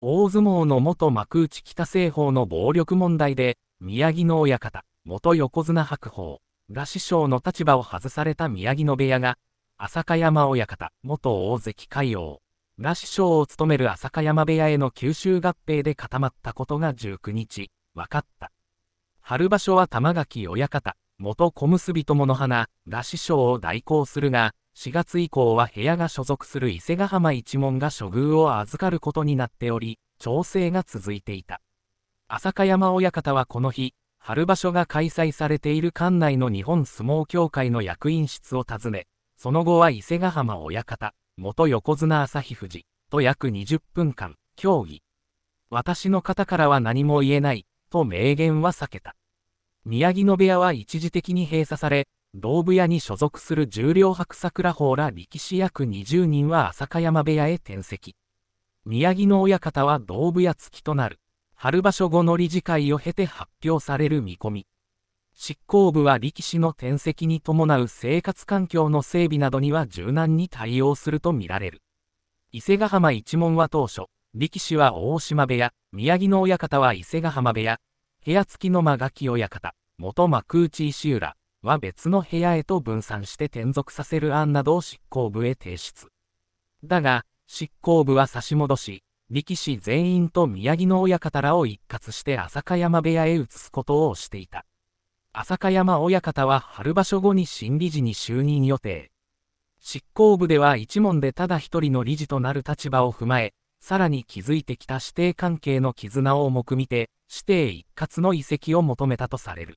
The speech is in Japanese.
大相撲の元幕内北西方の暴力問題で、宮城の親方、元横綱白鵬、が師匠の立場を外された宮城野部屋が、浅香山親方、元大関海王、が師匠を務める浅香山部屋への九州合併で固まったことが19日、分かった。春場所は玉垣親方、元小結友の花、が師匠を代行するが、4月以降は部屋が所属する伊勢ヶ浜一門が処遇を預かることになっており、調整が続いていた。浅香山親方はこの日、春場所が開催されている館内の日本相撲協会の役員室を訪ね、その後は伊勢ヶ浜親方、元横綱旭富士、と約20分間、協議。私の方からは何も言えない、と明言は避けた。宮城野部屋は一時的に閉鎖され、道部屋に所属する重量白桜法ら力士約20人は朝香山部屋へ転籍。宮城の親方は道部屋付きとなる。春場所後の理事会を経て発表される見込み。執行部は力士の転籍に伴う生活環境の整備などには柔軟に対応するとみられる。伊勢ヶ浜一門は当初、力士は大島部屋、宮城の親方は伊勢ヶ浜部屋、部屋付きの間垣親方、元幕内石浦、は別の部屋へと分散して転属させる案などを執行部へ提出。だが、執行部は差し戻し、力士全員と宮城の親方らを一括して朝香山部屋へ移すことをしていた。朝香山親方は春場所後に新理事に就任予定。執行部では一門でただ一人の理事となる立場を踏まえ、さらに築いてきた指定関係の絆を重く見て、指定一括の移籍を求めたとされる。